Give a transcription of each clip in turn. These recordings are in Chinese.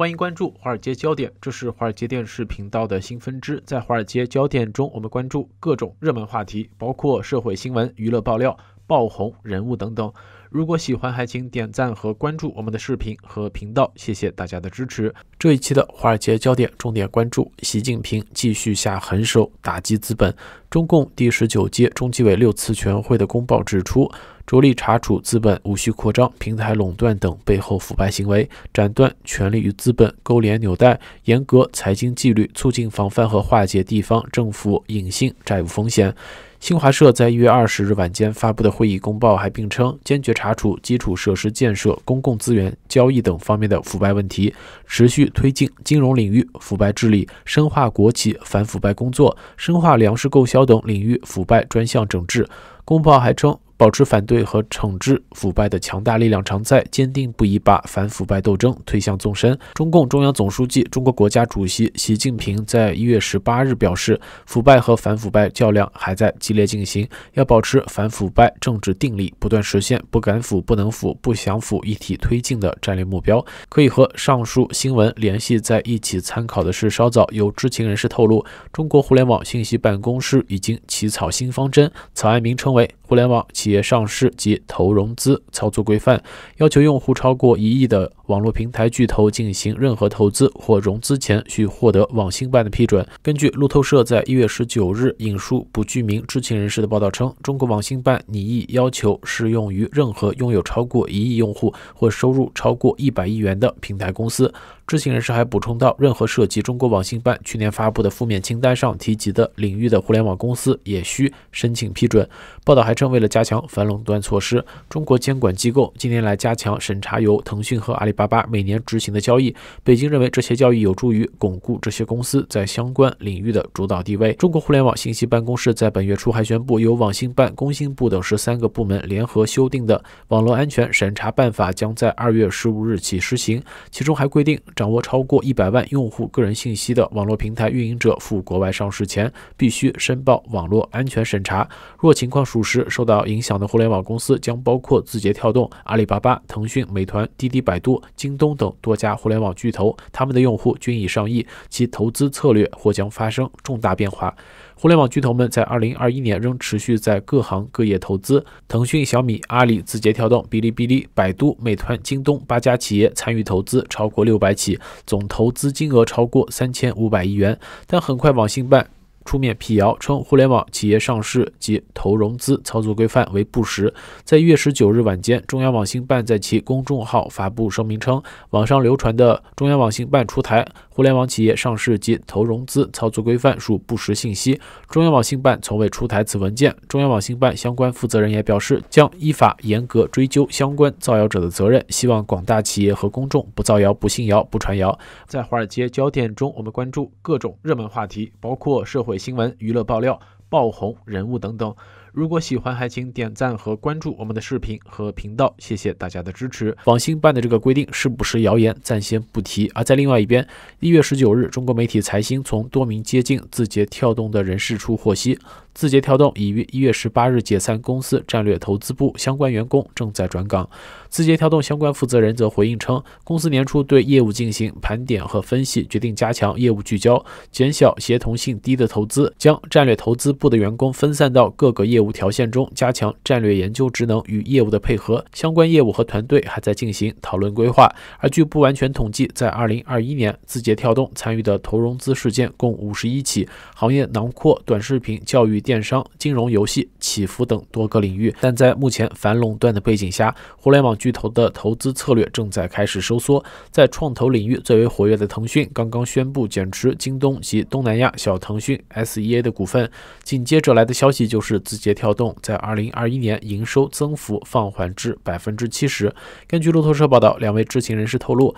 欢迎关注《华尔街焦点》，这是华尔街电视频道的新分支。在《华尔街焦点》中，我们关注各种热门话题，包括社会新闻、娱乐爆料。爆红人物等等，如果喜欢，还请点赞和关注我们的视频和频道，谢谢大家的支持。这一期的华尔街焦点，重点关注：习近平继续下狠手打击资本。中共第十九届中纪委六次全会的公报指出，着力查处资本无序扩张、平台垄断等背后腐败行为，斩断权力与资本勾连纽带，严格财经纪律，促进防范和化解地方政府隐性债务风险。新华社在一月二十日晚间发布的会议公报还并称，坚决查处基础设施建设、公共资源交易等方面的腐败问题，持续推进金融领域腐败治理，深化国企反腐败工作，深化粮食购销等领域腐败专项整治。公报还称。保持反对和惩治腐败的强大力量常在，坚定不移把反腐败斗争推向纵深。中共中央总书记、中国国家主席习近平在一月十八日表示，腐败和反腐败较量还在激烈进行，要保持反腐败政治定力，不断实现不敢腐、不能腐、不想腐一体推进的战略目标。可以和上述新闻联系在一起参考的是，稍早有知情人士透露，中国互联网信息办公室已经起草新方针，草案名称为《互联网企》。业上市及投融资操作规范，要求用户超过一亿的网络平台巨头进行任何投资或融资前，需获得网信办的批准。根据路透社在一月十九日引述不具名知情人士的报道称，中国网信办拟议要求适用于任何拥有超过一亿用户或收入超过一百亿元的平台公司。知情人士还补充到，任何涉及中国网信办去年发布的负面清单上提及的领域的互联网公司也需申请批准。报道还称，为了加强反垄断措施，中国监管机构近年来加强审查由腾讯和阿里巴巴每年执行的交易。北京认为这些交易有助于巩固这些公司在相关领域的主导地位。中国互联网信息办公室在本月初还宣布，由网信办、工信部等十三个部门联合修订的网络安全审查办法将在二月十五日起施行，其中还规定。掌握超过一百万用户个人信息的网络平台运营者赴国外上市前，必须申报网络安全审查。若情况属实，受到影响的互联网公司将包括字节跳动、阿里巴巴、腾讯、美团、滴滴、百度、京东等多家互联网巨头，他们的用户均已上亿，其投资策略或将发生重大变化。互联网巨头们在二零二一年仍持续在各行各业投资，腾讯、小米、阿里、字节跳动、哔哩哔哩、百度、美团、京东八家企业参与投资超过六百起。总投资金额超过三千五百亿元，但很快网信办出面辟谣，称互联网企业上市及投融资操作规范为不实。在月十九日晚间，中央网信办在其公众号发布声明称，网上流传的中央网信办出台。互联网企业上市及投融资操作规范属不实信息，中央网信办从未出台此文件。中央网信办相关负责人也表示，将依法严格追究相关造谣者的责任。希望广大企业和公众不造谣、不信谣、不传谣。在华尔街焦点中，我们关注各种热门话题，包括社会新闻、娱乐爆料、爆红人物等等。如果喜欢，还请点赞和关注我们的视频和频道，谢谢大家的支持。网信办的这个规定是不是谣言，暂先不提。而在另外一边，一月十九日，中国媒体财新从多名接近字节跳动的人士处获悉。字节跳动已于一月十八日解散公司战略投资部，相关员工正在转岗。字节跳动相关负责人则回应称，公司年初对业务进行盘点和分析，决定加强业务聚焦，减小协同性低的投资，将战略投资部的员工分散到各个业务条线中，加强战略研究职能与业务的配合。相关业务和团队还在进行讨论规划。而据不完全统计，在二零二一年，字节跳动参与的投融资事件共五十一起，行业囊括短视频、教育。电商、金融、游戏、起伏等多个领域，但在目前反垄断的背景下，互联网巨头的投资策略正在开始收缩。在创投领域最为活跃的腾讯刚刚宣布减持京东及东南亚小腾讯 （SEA） 的股份。紧接着来的消息就是，字节跳动在二零二一年营收增幅放缓至百分之七十。根据路透社报道，两位知情人士透露。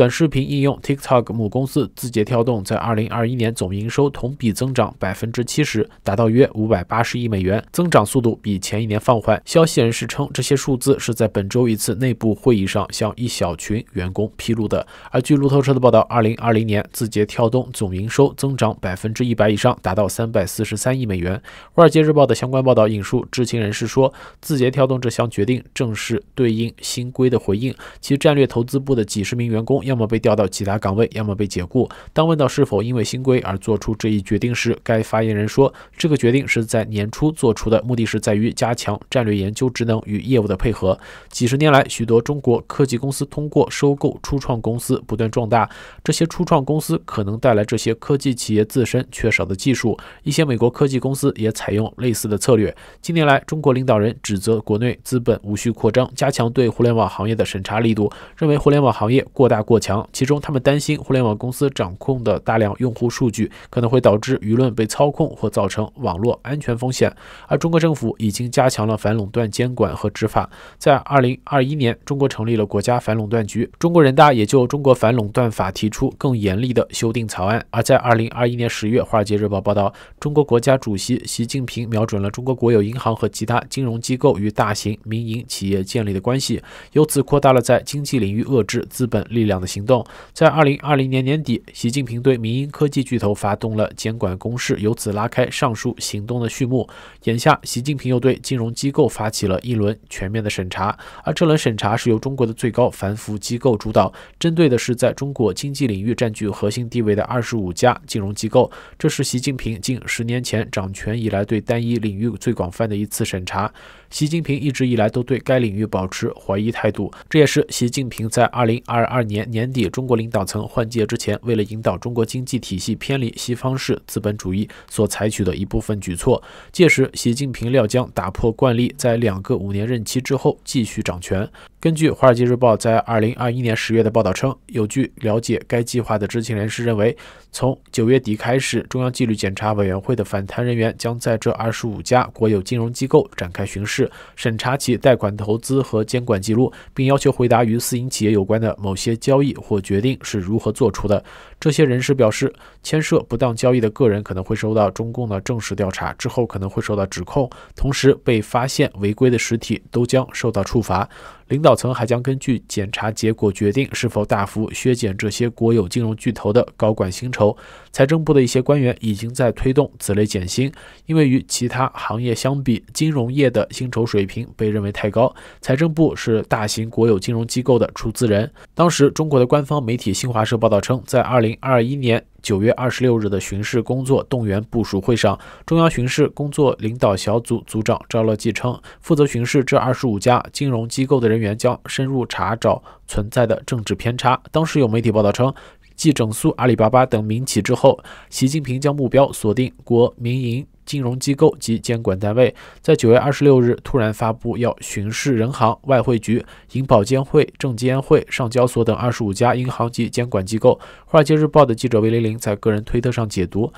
短视频应用 TikTok 母公司字节跳动在2021年总营收同比增长百分之七十，达到约五百八十亿美元，增长速度比前一年放缓。消息人士称，这些数字是在本周一次内部会议上向一小群员工披露的。而据路透社的报道，2020年字节跳动总营收增长百分之一百以上，达到三百四十三亿美元。华尔街日报的相关报道引述知情人士说，字节跳动这项决定正是对应新规的回应。其战略投资部的几十名员工。要么被调到其他岗位，要么被解雇。当问到是否因为新规而做出这一决定时，该发言人说：“这个决定是在年初做出的，目的是在于加强战略研究职能与业务的配合。”几十年来，许多中国科技公司通过收购初创公司不断壮大，这些初创公司可能带来这些科技企业自身缺少的技术。一些美国科技公司也采用类似的策略。近年来，中国领导人指责国内资本无序扩张，加强对互联网行业的审查力度，认为互联网行业过大。过强，其中他们担心互联网公司掌控的大量用户数据可能会导致舆论被操控或造成网络安全风险。而中国政府已经加强了反垄断监管和执法。在二零二一年，中国成立了国家反垄断局。中国人大也就中国反垄断法提出更严厉的修订草案。而在二零二一年十月，华尔街日报报道，中国国家主席习近平瞄准了中国国有银行和其他金融机构与大型民营企业建立的关系，由此扩大了在经济领域遏制资本力量。的行动在二零二零年年底，习近平对民营科技巨头发动了监管攻势，由此拉开上述行动的序幕。眼下，习近平又对金融机构发起了一轮全面的审查，而这轮审查是由中国的最高反腐机构主导，针对的是在中国经济领域占据核心地位的二十五家金融机构。这是习近平近十年前掌权以来对单一领域最广泛的一次审查。习近平一直以来都对该领域保持怀疑态度，这也是习近平在二零二二年年底中国领导层换届之前，为了引导中国经济体系偏离西方式资本主义所采取的一部分举措。届时，习近平料将打破惯例，在两个五年任期之后继续掌权。根据《华尔街日报》在二零二一年十月的报道称，有据了解该计划的知情人士认为，从九月底开始，中央纪律检查委员会的反贪人员将在这二十五家国有金融机构展开巡视。审查其贷款、投资和监管记录，并要求回答与私营企业有关的某些交易或决定是如何做出的。这些人士表示，牵涉不当交易的个人可能会受到中共的正式调查，之后可能会受到指控。同时，被发现违规的实体都将受到处罚。领导层还将根据检查结果决定是否大幅削减这些国有金融巨头的高管薪酬。财政部的一些官员已经在推动此类减薪，因为与其他行业相比，金融业的薪筹水平被认为太高。财政部是大型国有金融机构的出资人。当时，中国的官方媒体新华社报道称，在二零二一年九月二十六日的巡视工作动员部署会上，中央巡视工作领导小组组长赵乐际称，负责巡视这二十五家金融机构的人员将深入查找存在的政治偏差。当时有媒体报道称。继整肃阿里巴巴等民企之后，习近平将目标锁定国民营金融机构及监管单位，在九月二十六日突然发布要巡视人行、外汇局、银保监会、证监会、上交所等二十五家银行及监管机构。华尔街日报的记者魏玲林在个人推特上解读。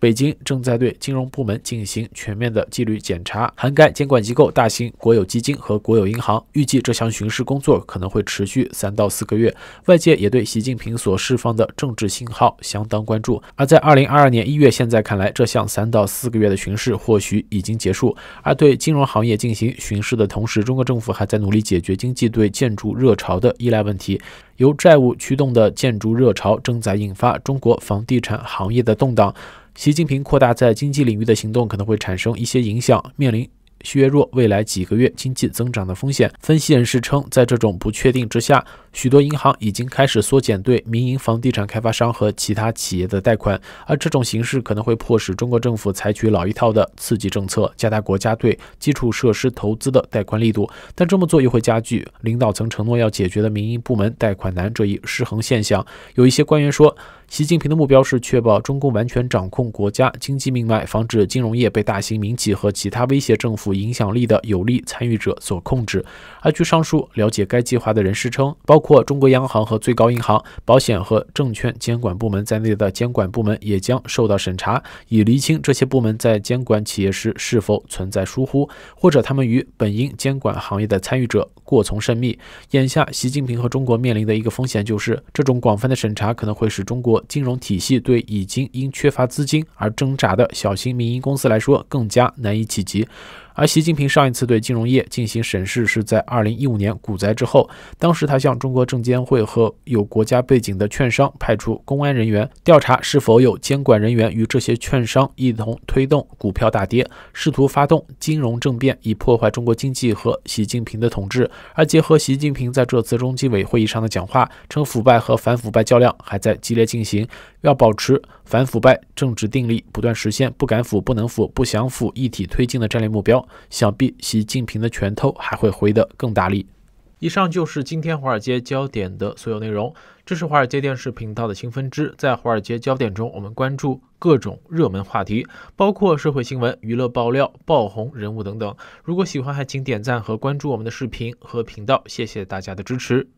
北京正在对金融部门进行全面的纪律检查，涵盖监管机构、大型国有基金和国有银行。预计这项巡视工作可能会持续三到四个月。外界也对习近平所释放的政治信号相当关注。而在2022年1月，现在看来，这项三到四个月的巡视或许已经结束。而对金融行业进行巡视的同时，中国政府还在努力解决经济对建筑热潮的依赖问题。由债务驱动的建筑热潮正在引发中国房地产行业的动荡。习近平扩大在经济领域的行动可能会产生一些影响，面临。削弱未来几个月经济增长的风险，分析人士称，在这种不确定之下，许多银行已经开始缩减对民营房地产开发商和其他企业的贷款，而这种形势可能会迫使中国政府采取老一套的刺激政策，加大国家对基础设施投资的贷款力度。但这么做又会加剧领导层承诺要解决的民营部门贷款难这一失衡现象。有一些官员说，习近平的目标是确保中共完全掌控国家经济命脉，防止金融业被大型民企和其他威胁政府。影响力的有利参与者所控制。而据上述了解该计划的人士称，包括中国央行和最高银行、保险和证券监管部门在内的监管部门也将受到审查，以厘清这些部门在监管企业时是否存在疏忽，或者他们与本应监管行业的参与者过从甚密。眼下，习近平和中国面临的一个风险就是，这种广泛的审查可能会使中国金融体系对已经因缺乏资金而挣扎的小型民营公司来说更加难以企及。而习近平上一次对金融业进行审视是在2015年股灾之后，当时他向中国证监会和有国家背景的券商派出公安人员，调查是否有监管人员与这些券商一同推动股票大跌，试图发动金融政变以破坏中国经济和习近平的统治。而结合习近平在这次中纪委会议上的讲话，称腐败和反腐败较量还在激烈进行。要保持反腐败政治定力，不断实现不敢腐、不能腐、不想腐一体推进的战略目标。想必习近平的拳头还会挥得更大力。以上就是今天华尔街焦点的所有内容。这是华尔街电视频道的新分支，在华尔街焦点中，我们关注各种热门话题，包括社会新闻、娱乐爆料、爆红人物等等。如果喜欢，还请点赞和关注我们的视频和频道。谢谢大家的支持。